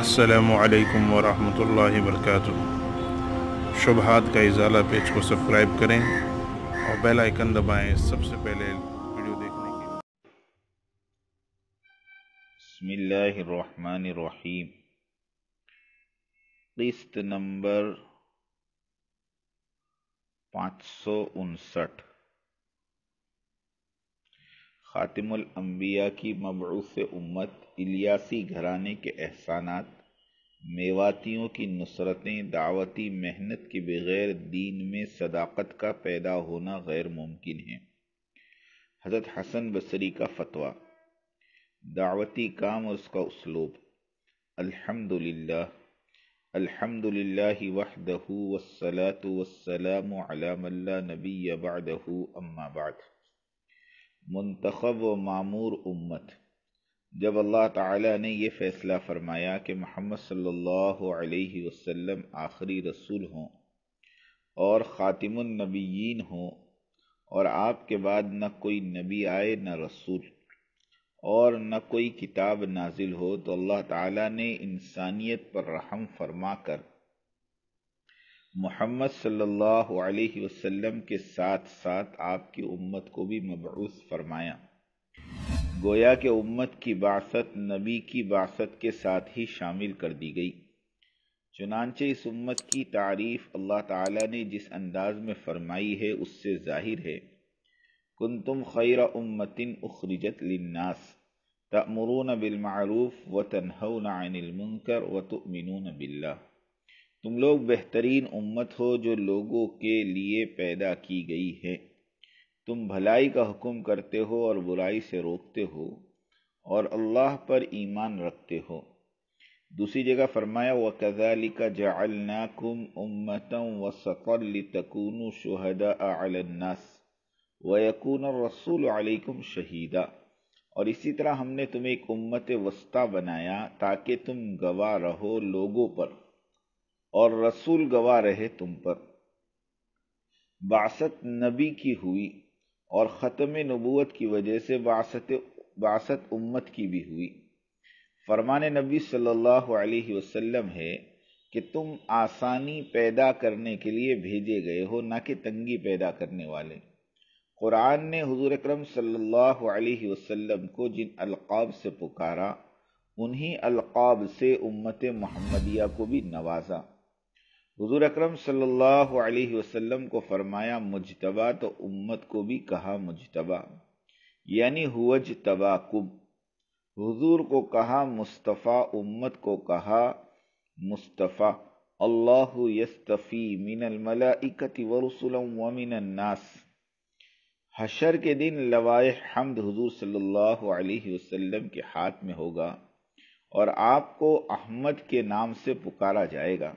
असलकम वरहल वर्क शुभहात का इजाला पेज को सब्सक्राइब करें और बेल आइकन दबाएं सबसे पहले वीडियो देखने के लिए किस्त नंबर पाँच सौ उनसठ ख़ातिमुल अम्बिया की मबरूस उम्मत इलियासी घराने के एहसानात मेवातियों की नुसरतें दावती मेहनत के बगैर दीन में सदाकत का पैदा होना गैर मुमकिन है हज़रत हसन बसरी का फतवा दावती काम और उसका उसलूब अल्हम्दुलिल्लाह वह वहदहू वसलात वसलाम अला नबी बदहू अम्माबाद मंतखब व मामूर उम्मत जब अल्लाह ताला ने ये फैसला फरमाया कि मोहम्मद सल्लल्लाहु अलैहि वसल्लम आखिरी रसूल हों और ख़ातिमनबीन हों और आपके बाद न कोई नबी आए न रसूल और न कोई किताब नाजिल हो तो अल्लाह ताला ने इंसानियत पर रहम फरमा कर मोहम्मद सल्लल्लाहु अलैहि वसल्लम के साथ साथ आपकी उम्मत को भी मबूस फरमाया गोया के उम्मत की बासत नबी की बासत के साथ ही शामिल कर दी गई चुनानचे इस उम्मत की तारीफ अल्लाह ताला ने जिस अंदाज में फरमाई है उससे जाहिर है कुन तुम खैर उम्मतिन उखरिजत लिन्नास तमरून बिलमूफ़ व तनहन अनिलमकर व तुमिन बिल्ला तुम लोग बेहतरीन उम्मत हो जो लोगों के लिए पैदा की गई है तुम भलाई का हुक्म करते हो और बुराई से रोकते हो और अल्लाह पर ईमान रखते हो दूसरी जगह फरमाया व कज़ाली का जल्ना कुम उम्मतम व सकल तकून शहदा अलन्नास व यकून रसूल अलैकुम शहीदा और इसी तरह हमने तुम्हें एक उम्मत वस्ता बनाया ताकि तुम गवाह रहो लोगों पर और रसूल गवाह रहे तुम पर बासत नबी की हुई और ख़त्म नबूत की वजह से बासत बासत उम्मत की भी हुई फरमान नबी सल्लल्लाहु अलैहि वसल्लम है कि तुम आसानी पैदा करने के लिए भेजे गए हो ना कि तंगी पैदा करने वाले कुरान ने हुजूर अकरम सल्लल्लाहु अलैहि वसल्लम को जिन अलकाब से पुकारा उन्हीं अलकाब से उम्मत महमदिया को भी नवाजा हजूर अक्रम सल्लल्लाहु अलैहि वसल्लम को फरमाया मुजतबा तो उम्मत को भी कहा मुजतबा यानी हुवज तबाकुम हुजूर को कहा मुस्तफ़ा उम्मत को कहा मुस्तफ़ा अल्लाह यस्तफ़ी मिनल मलाइकति वरसुलम व मिनन्नास हशर के दिन लवाए हमद हुजूर सल्लल्लाहु अलैहि वसल्लम के हाथ में होगा और आपको अहमद के नाम से पुकारा जाएगा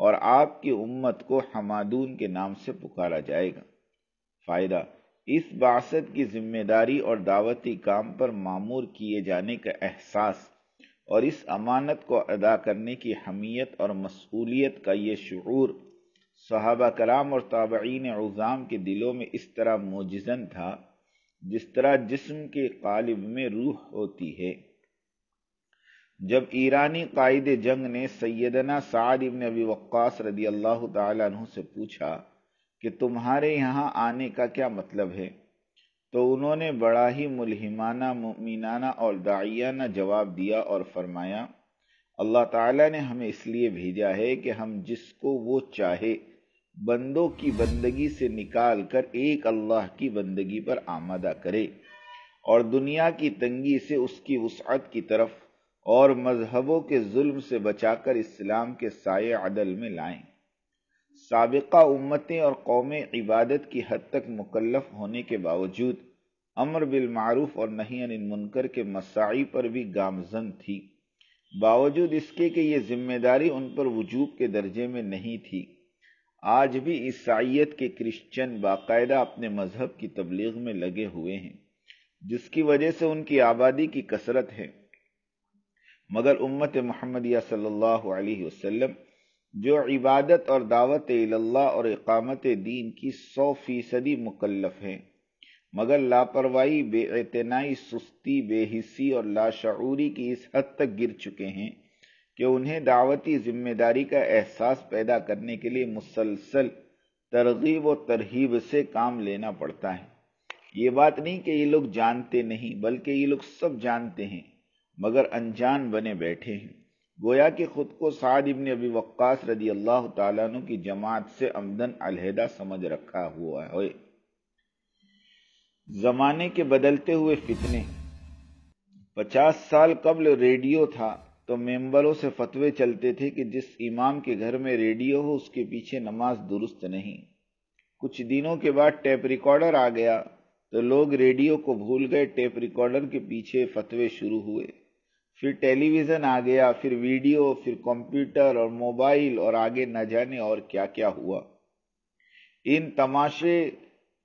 और आपकी उम्मत को हमादून के नाम से पुकारा जाएगा फ़ायदा इस बासत की जिम्मेदारी और दावती काम पर मामूर किए जाने का एहसास और इस अमानत को अदा करने की हमीयत और मसूलियत का ये शुरू सहाबा कराम और ताबीन उजाम के दिलों में इस तरह मोजन था जिस तरह जिस्म के कालिब में रूह होती है जब ईरानी कायद जंग ने सैदना साद इबन अबी वक्स रदी अल्लाह तु से पूछा कि तुम्हारे यहाँ आने का क्या मतलब है तो उन्होंने बड़ा ही मुलहिमाना मुमिनाना और दाइयाना जवाब दिया और फरमाया अल्लाह ताला ने हमें इसलिए भेजा है कि हम जिसको वो चाहे बंदों की बंदगी से निकाल कर एक अल्लाह की बंदगी पर आमादा करे और दुनिया की तंगी से उसकी वसअत की तरफ और मजहबों के जुल्म से बचाकर इस्लाम के साय अदल में लाएं सबका उम्मतें और कौमें इबादत की हद तक मुकलफ होने के बावजूद अमर बिलमारूफ और नहीं अनिल मुनकर के मसाई पर भी गामजन थी बावजूद इसके कि यह जिम्मेदारी उन पर वजूब के दर्जे में नहीं थी आज भी ईसाइत के क्रिश्चियन बाकायदा अपने मजहब की तबलीग में लगे हुए हैं जिसकी वजह से उनकी आबादी की कसरत है मगर उम्मत महमदिया सल्लाम जो इबादत और दावत अल्लाह और इकामत दीन की सौ फीसदी मुकलफ हैं मगर लापरवाही बेतनाई सुस्ती बेहिसी और लाशूरी की इस हद तक गिर चुके हैं कि उन्हें दावती जिम्मेदारी का एहसास पैदा करने के लिए मुसलसल तरगीब व तरहीब से काम लेना पड़ता है ये बात नहीं कि ये लोग जानते नहीं बल्कि ये लोग सब जानते हैं मगर अनजान बने बैठे हैं गोया कि खुद को साद इबन अबी वक्कास रदी अल्लाह तु की जमात से आमदन अलहदा समझ रखा हुआ है जमाने के बदलते हुए फितने पचास साल कबल रेडियो था तो मेंबरों से फतवे चलते थे कि जिस इमाम के घर में रेडियो हो उसके पीछे नमाज दुरुस्त नहीं कुछ दिनों के बाद टेप रिकॉर्डर आ गया तो लोग रेडियो को भूल गए टेप रिकॉर्डर के पीछे फतवे शुरू हुए फिर टेलीविज़न आ गया फिर वीडियो फिर कंप्यूटर और मोबाइल और आगे न जाने और क्या क्या हुआ इन तमाशे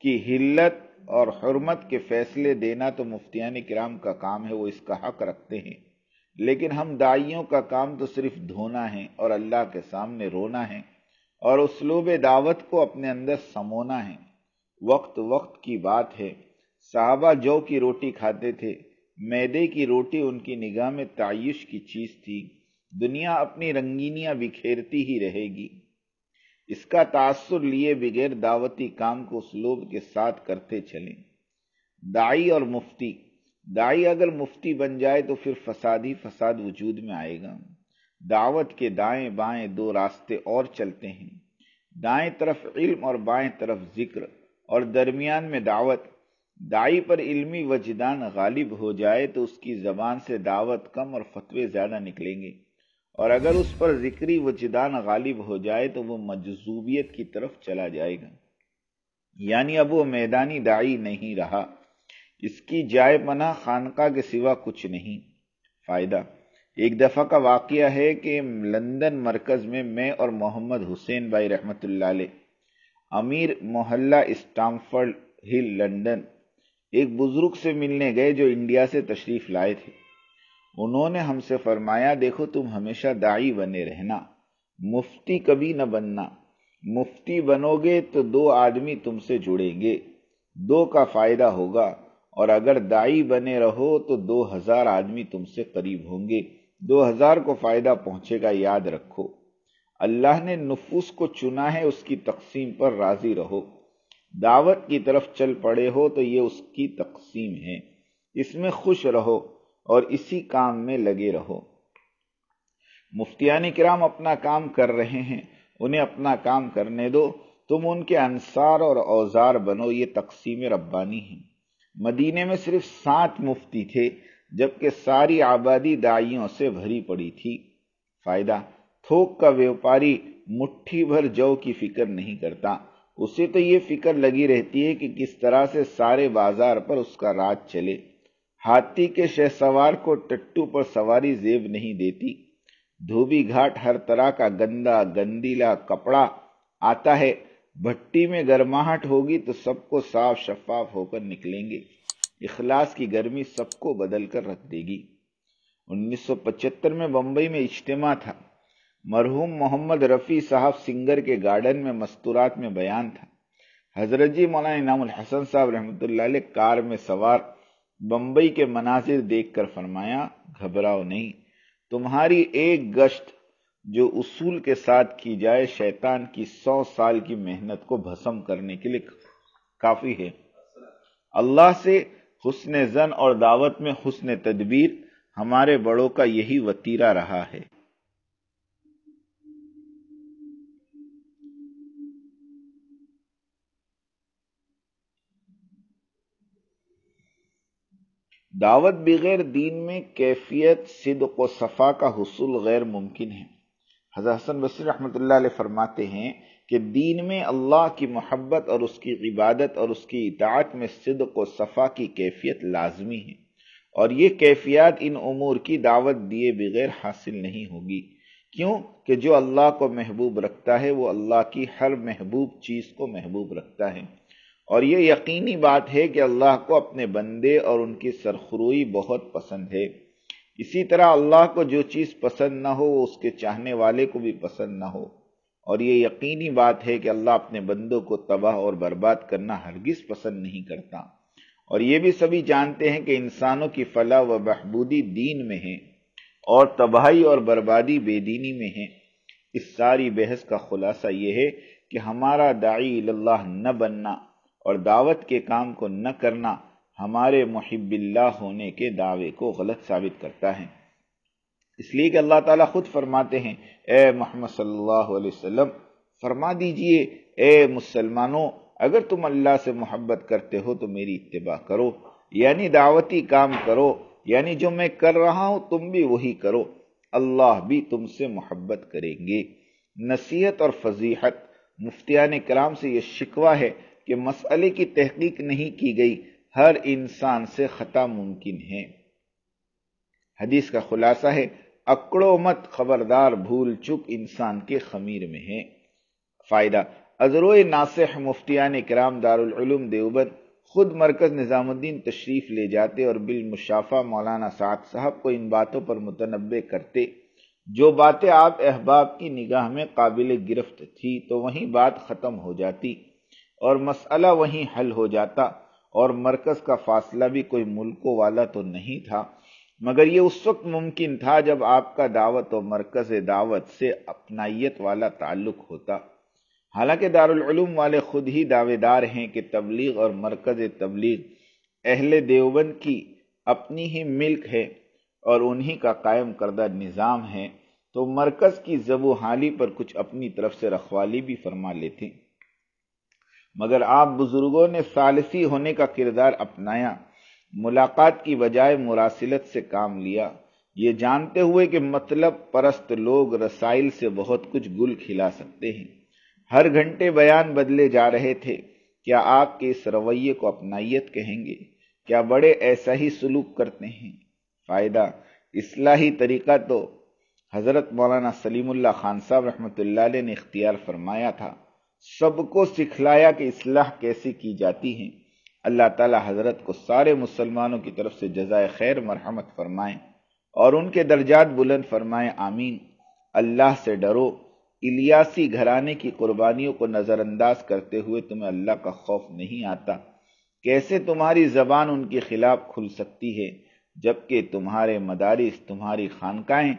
की हिल्लत और हरमत के फैसले देना तो मुफ्तियान कराम का काम है वो इसका हक रखते हैं लेकिन हम दाइयों का काम तो सिर्फ धोना है और अल्लाह के सामने रोना है और उसलूब दावत को अपने अंदर समोना है वक्त वक्त की बात है साहबा जौ की रोटी खाते थे मैदे की रोटी उनकी निगाह में तयश की चीज थी दुनिया अपनी रंगीनियां बिखेरती ही रहेगी इसका तासुर लिए बगैर दावती काम को स्लोभ के साथ करते चले दाई और मुफ्ती दाई अगर मुफ्ती बन जाए तो फिर फसाद ही फसाद वजूद में आएगा दावत के दाएं बाएं दो रास्ते और चलते हैं दाएं तरफ इल्म और बाएं तरफ जिक्र और दरमियान में दावत दाई पर इल्मी वजदान गालिब हो जाए तो उसकी ज़बान से दावत कम और फतवे ज़्यादा निकलेंगे और अगर उस पर ज़िक्री वजदान गालिब हो जाए तो वह मजजूबियत की तरफ चला जाएगा यानी अब वो मैदानी दाई नहीं रहा इसकी जाय पना खानका के सिवा कुछ नहीं फ़ायदा एक दफ़ा का वाक्य है कि लंदन मरकज़ में मैं और मोहम्मद हुसैन भाई रहमत अमीर मोहल्ला स्टामफर्ड हिल लंदन एक बुजुर्ग से मिलने गए जो इंडिया से तशरीफ लाए थे उन्होंने हमसे फरमाया देखो तुम हमेशा दाई बने रहना मुफ्ती कभी न बनना मुफ्ती बनोगे तो दो आदमी तुमसे जुड़ेंगे दो का फायदा होगा और अगर दाई बने रहो तो दो हजार आदमी तुमसे करीब होंगे दो हजार को फायदा पहुंचेगा याद रखो अल्लाह ने नफूस को चुना है उसकी तकसीम पर राजी रहो दावत की तरफ चल पड़े हो तो ये उसकी तकसीम है इसमें खुश रहो और इसी काम में लगे रहो मुफ्तियान कराम अपना काम कर रहे हैं उन्हें अपना काम करने दो तुम उनके अनसार और औजार बनो ये तकसीम रब्बानी है मदीने में सिर्फ सात मुफ्ती थे जबकि सारी आबादी दाइयों से भरी पड़ी थी फायदा थोक का व्यापारी मुट्ठी भर जौ की फिक्र नहीं करता उसे तो ये फिक्र लगी रहती है कि किस तरह से सारे बाजार पर उसका राज चले हाथी के शहसवार को टट्टू पर सवारी जेब नहीं देती धोबी घाट हर तरह का गंदा गंदीला कपड़ा आता है भट्टी में गर्माहट होगी तो सबको साफ शफाफ होकर निकलेंगे इखलास की गर्मी सबको बदल कर रख देगी 1975 में बम्बई में इज्तम था मरहूम मोहम्मद रफ़ी साहब सिंगर के गार्डन में मस्तूरात में बयान था हजरत जी मौलाना इनामुल हसन साहब रहमत कार में सवार बम्बई के मनाजिर देखकर फरमाया घबराओ नहीं तुम्हारी एक गश्त जो उसूल के साथ की जाए शैतान की सौ साल की मेहनत को भस्म करने के लिए काफ़ी है अल्लाह से हुसन जन और दावत में हुसन तदबीर हमारे बड़ों का यही वतीरा रहा है दावत बगैर दीन में कैफियत सिद को सफ़ा का हसूल गैर मुमकिन है हज़र हसन बसी रहमत फरमाते हैं कि दीन में अल्लाह की मोहब्बत और उसकी इबादत और उसकी इतात में सिद को सफ़ा की कैफियत लाजमी है और ये कैफियत इन अमूर की दावत दिए बगैर हासिल नहीं होगी क्यों कि जो अल्लाह को महबूब रखता है वो अल्लाह की हर महबूब चीज़ को महबूब रखता है और ये यकीनी बात है कि अल्लाह को अपने बंदे और उनकी सरखरुई बहुत पसंद है इसी तरह अल्लाह को जो चीज़ पसंद ना हो वो उसके चाहने वाले को भी पसंद ना हो और ये यकीनी बात है कि अल्लाह अपने बंदों को तबाह और बर्बाद करना हरगिज़ पसंद नहीं करता और ये भी सभी जानते हैं कि इंसानों की फलाह व बहबूदी दीन में है और तबाही और बर्बादी बेदीनी में है इस सारी बहस का खुलासा यह है कि हमारा दाई अल्लाह न बनना और दावत के काम को न करना हमारे मुहिबिल्ला होने के दावे को गलत साबित करता है इसलिए कि अल्लाह ताला खुद फरमाते हैं ए मोहम्मद सल्लल्लाहु अलैहि वसल्लम फरमा दीजिए ए मुसलमानों अगर तुम अल्लाह से मोहब्बत करते हो तो मेरी इतबा करो यानी दावती काम करो यानी जो मैं कर रहा हूं तुम भी वही करो अल्लाह भी तुमसे मोहब्बत करेंगे नसीहत और फजीहत मुफ्तियान कलाम से यह शिकवा है कि मसले की तहकीक नहीं की गई हर इंसान से ख़ता मुमकिन है हदीस का खुलासा है अकड़ो मत खबरदार भूल चुक इंसान के खमीर में है फ़ायदा अजरो नासिह ने कराम दारुलूम देवबंद खुद मरकज़ निज़ामुद्दीन तशरीफ़ ले जाते और बिलमुशाफ़ा मौलाना साद साहब को इन बातों पर मुतनबे करते जो बातें आप अहबाब की निगाह में काबिल गिरफ्त थी तो वहीं बात ख़त्म हो जाती और मसला वहीं हल हो जाता और मरकज का फासला भी कोई मुल्कों वाला तो नहीं था मगर ये उस वक्त मुमकिन था जब आपका दावत और मरकज दावत से अपनाइत वाला ताल्लुक होता हालांकि दारुलूम वाले खुद ही दावेदार हैं कि तबलीग और मरकज तबलीग अहल देवबंद की अपनी ही मिल्क है और उन्हीं का कायम करदा निज़ाम है तो मरकज़ की जबोहाली हाली पर कुछ अपनी तरफ से रखवाली भी फरमा लेती मगर आप बुजुर्गों ने सालसी होने का किरदार अपनाया मुलाकात की बजाय मुरासिलत से काम लिया ये जानते हुए कि मतलब परस्त लोग रसाइल से बहुत कुछ गुल खिला सकते हैं हर घंटे बयान बदले जा रहे थे क्या आपके इस रवैये को अपनाइत कहेंगे क्या बड़े ऐसा ही सलूक करते हैं फ़ायदा इसलाही तरीका तो हज़रत मौलाना सलीमुल्ला खान साहब रहमत ने इख्तियार फरमाया था सबको सिखलाया कि इसलाह कैसे की जाती है अल्लाह ताला हजरत को सारे मुसलमानों की तरफ से जजाय खैर मरहमत फरमाएं और उनके दर्जात बुलंद फरमाएं आमीन अल्लाह से डरो इलियासी घराने की कुर्बानियों को नज़रअंदाज करते हुए तुम्हें अल्लाह का खौफ नहीं आता कैसे तुम्हारी ज़बान उनके खिलाफ खुल सकती है जबकि तुम्हारे मदारिस तुम्हारी खानकाएं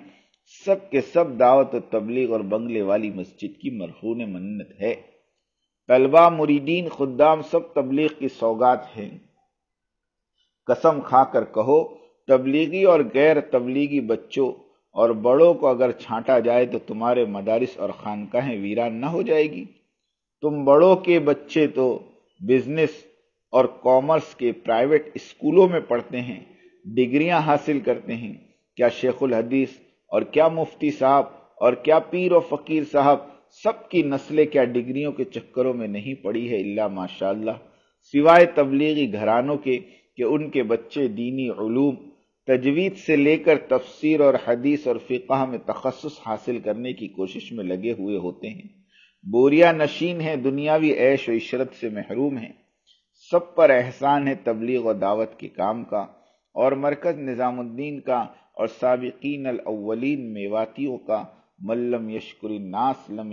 सब के सब दावत तबलीग और बंगले वाली मस्जिद की मरहून मन्नत है तलबा मुरीदीन खुदाम सब तबलीग की सौगात हैं कसम खाकर कहो तबलीगी और गैर तबलीगी बच्चों और बड़ों को अगर छांटा जाए तो तुम्हारे मदारिस और खानकाहें वीरान न हो जाएगी तुम बड़ों के बच्चे तो बिजनेस और कॉमर्स के प्राइवेट स्कूलों में पढ़ते हैं डिग्रियां हासिल करते हैं क्या शेखुल हदीस और क्या मुफ्ती साहब और क्या पीर और फकीर साहब सबकी नस्लें क्या डिग्रियों के चक्करों में नहीं पड़ी है इल्ला माशाल्लाह सिवाय तबलीगी घरानों के कि उनके बच्चे दीनी ूम तजवीद से लेकर तफसीर और हदीस और फ़िका में तखसस हासिल करने की कोशिश में लगे हुए होते हैं बोरिया नशीन है दुनियावी ऐश और इशरत से महरूम है सब पर एहसान है तबलीग और दावत के काम का और मरकज़ निज़ामुद्दीन का और सबकिन अव्वलिन मेवातियों का मल्लम यशकुरी नास लम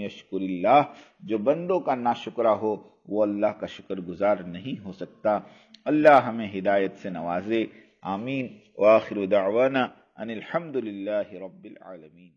जो बंदों का ना शुक्रा हो वो अल्लाह का शुक्र गुजार नहीं हो सकता अल्लाह हमें हिदायत से नवाजे आमीन वाखिर दावाना अनिलहमदिल्ला रबालमीन